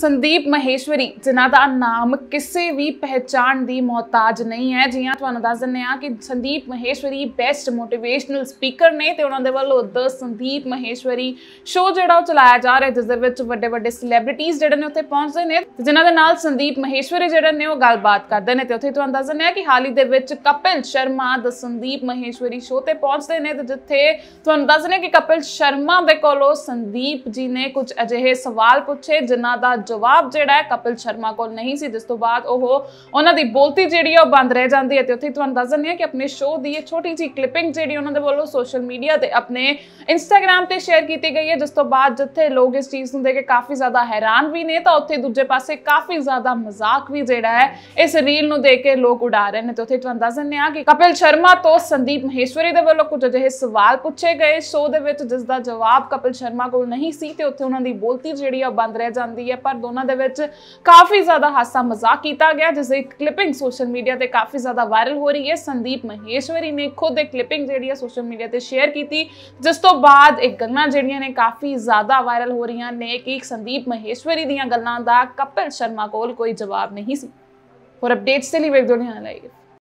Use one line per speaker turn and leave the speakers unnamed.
ਸੰਦੀਪ ਮਹੇਸ਼ਵਰੀ ਜਿਨ੍ਹਾਂ ਦਾ ਨਾਮ ਕਿਸੇ ਵੀ ਪਹਿਚਾਣ ਦੀ ਮਹਤਾਜ ਨਹੀਂ ਹੈ ਜੀਆਂ ਤੁਹਾਨੂੰ ਦੱਸ ਦਿੰਨੇ ਆ ਕਿ Sandeep Maheshwari best motivational speaker ਨੇ ਤੇ ਉਹਨਾਂ ਦੇ ਵੱਲੋਂ ਦ ਸੰਦੀਪ ਮਹੇਸ਼ਵਰੀ ਸ਼ੋਅ ਜਿਹੜਾ ਉਹ ਚਲਾਇਆ ਜਾ ਰਿਹਾ ਜਿਸ ਦੇ ਵਿੱਚ ਵੱਡੇ ਵੱਡੇ ਸੈਲੀਬ੍ਰਿਟੀਜ਼ ਜਿਹੜੇ ਨੇ ਉੱਥੇ ਪਹੁੰਚਦੇ ਨੇ ਜਿਨ੍ਹਾਂ ਦੇ ਨਾਲ ਸੰਦੀਪ ਮਹੇਸ਼ਵਰੀ ਜਿਹੜੇ ਨੇ ਉਹ ਗੱਲਬਾਤ ਕਰਦੇ ਨੇ ਤੇ ਉੱਥੇ ਤੁਹਾਨੂੰ ਦੱਸ ਦਿੰਨੇ ਆ ਕਿ ਹਾਲ ਹੀ ਦੇ ਵਿੱਚ ਕਪਿਲ ਸ਼ਰਮਾ ਦ ਸੰਦੀਪ ਮਹੇਸ਼ਵਰੀ ਸ਼ੋਅ ਤੇ ਪਹੁੰਚਦੇ ਨੇ ਤੇ ਜਿੱਥੇ ਤੁਹਾਨੂੰ ਦੱਸ ਦਿੰਨੇ ਕਿ ਕਪਿਲ ਸ਼ਰਮਾ ਦੇ ਕੋਲੋਂ ਸੰਦੀਪ ਜੀ ਨੇ ਕੁਝ ਅਜਿਹੇ ਸਵਾਲ ਪੁੱਛੇ ਜਿਨ੍ਹਾਂ ਦਾ ਜਵਾਬ ਜਿਹੜਾ ਹੈ ਕਪਿਲ ਸ਼ਰਮਾ ਕੋਲ ਨਹੀਂ ਸੀ ਜਿਸ ਤੋਂ ਬਾਅਦ ਉਹ ਉਹਨਾਂ ਦੀ ਬੋਲਤੀ ਜਿਹੜੀ ਹੈ ਉਹ ਬੰਦ ਰਹਿ ਜਾਂਦੀ ਹੈ ਤੇ ਉੱਥੇ ਤੁਹਾਨੂੰ ਦੱਸ ਦਿੰਦੇ ਆ ਕਿ ਆਪਣੇ ਸ਼ੋਅ ਦੀ ਇਹ ਛੋਟੀ ਜੀ ਕਲਿੱਪਿੰਗ ਜਿਹੜੀ ਉਹਨਾਂ ਦੇ ਵੱਲੋਂ ਸੋਸ਼ਲ ਮੀਡੀਆ ਤੇ ਆਪਣੇ ਇੰਸਟਾਗ੍ਰam ਤੇ ਸ਼ੇਅਰ ਕੀਤੀ ਗਈ ਹੈ ਜਿਸ ਤੋਂ ਬਾਅਦ ਜਿੱਥੇ ਲੋਕ ਇਸ ਚੀਜ਼ ਨੂੰ ਦੇਖ ਕੇ ਕਾਫੀ ਜ਼ਿਆਦਾ ਹੈਰਾਨ ਵੀ ਨੇ ਤਾਂ ਉੱਥੇ ਦੂਜੇ ਪਾਸੇ ਕਾਫੀ ਜ਼ਿਆਦਾ ਮਜ਼ਾਕ ਵੀ ਜਿਹੜਾ ਹੈ ਇਸ ਰੀਲ ਨੂੰ ਦੇਖ ਕੇ ਲੋਕ ਉਡਾ ਰਹੇ ਨੇ ਤੇ ਉੱਥੇ ਤੁਹਾਨੂੰ ਦੱਸ ਦਿੰਦੇ ਆ ਕਿ ਕਪਿਲ ਸ਼ਰਮਾ ਤੋਂ ਸੰਦੀਪ ਮਹੇਸ਼ਵਰੀ ਦੇ ਵੱਲੋਂ ਕੁਝ ਅਜਿਹੇ ਸਵਾਲ ਪੁੱਛੇ ਗਏ ਸ਼ੋਅ ਦੇ ਵਿੱਚ ਜਿਸ ਦਾ ਜਵਾਬ ਕਪਿਲ ਸ਼ਰਮਾ ਕੋਲ ਨਹੀਂ ਸੀ ਤੇ ਉੱਥੇ ਉਹਨਾਂ ਦੀ ਬੋਲਤੀ ਜਿਹੜੀ ਆ ਬੰਦ ਰਹਿ ਜਾਂਦੀ ਹੈ ਪਰ ਦੋਨਾਂ ਦੇ ਵਿੱਚ ਕਾਫੀ ਜ਼ਿਆਦਾ ਹਾਸਾ ਮਜ਼ਾਕ ਕੀਤਾ ਗਿਆ ਜਿਸ ਦੀ ਕਲਿੱਪਿੰਗ ਸੋਸ਼ਲ ਮੀਡੀਆ ਤੇ ਕਾਫੀ ਜ਼ਿਆਦਾ ਵਾਇਰਲ ਹੋ ਰਹੀ ਹੈ ਸੰਦੀਪ ਮਹੇਸ਼ਵਰੀ ਨੇ ਖੁਦ ਇਹ ਕਲਿੱਪਿੰਗ ਜਿਹੜੀ ਹੈ ਸੋਸ਼ਲ ਮੀਡੀਆ ਤੇ ਸ਼ੇਅਰ ਕੀਤੀ ਜਿਸ ਤੋਂ ਬਾਅਦ ਇਹ ਗੱਲਾਂ ਜਿਹੜੀਆਂ ਨੇ ਕਾਫੀ ਜ਼ਿਆਦਾ ਵਾਇਰਲ ਹੋ ਰਹੀਆਂ ਨੇ ਕਿ ਸੰਦੀਪ ਮਹੇਸ਼ਵਰੀ ਦੀਆਂ ਗੱਲਾਂ ਦਾ ਕਪਿਲ ਸ਼ਰਮਾ ਕੋਲ ਕੋਈ ਜਵਾਬ ਨਹੀਂ ਸੀ ਹੋਰ ਅਪਡੇਟਸ ਦੇ ਲਈ ਵੇਖ ਦੁਨੀਆ ਲਾਈਵ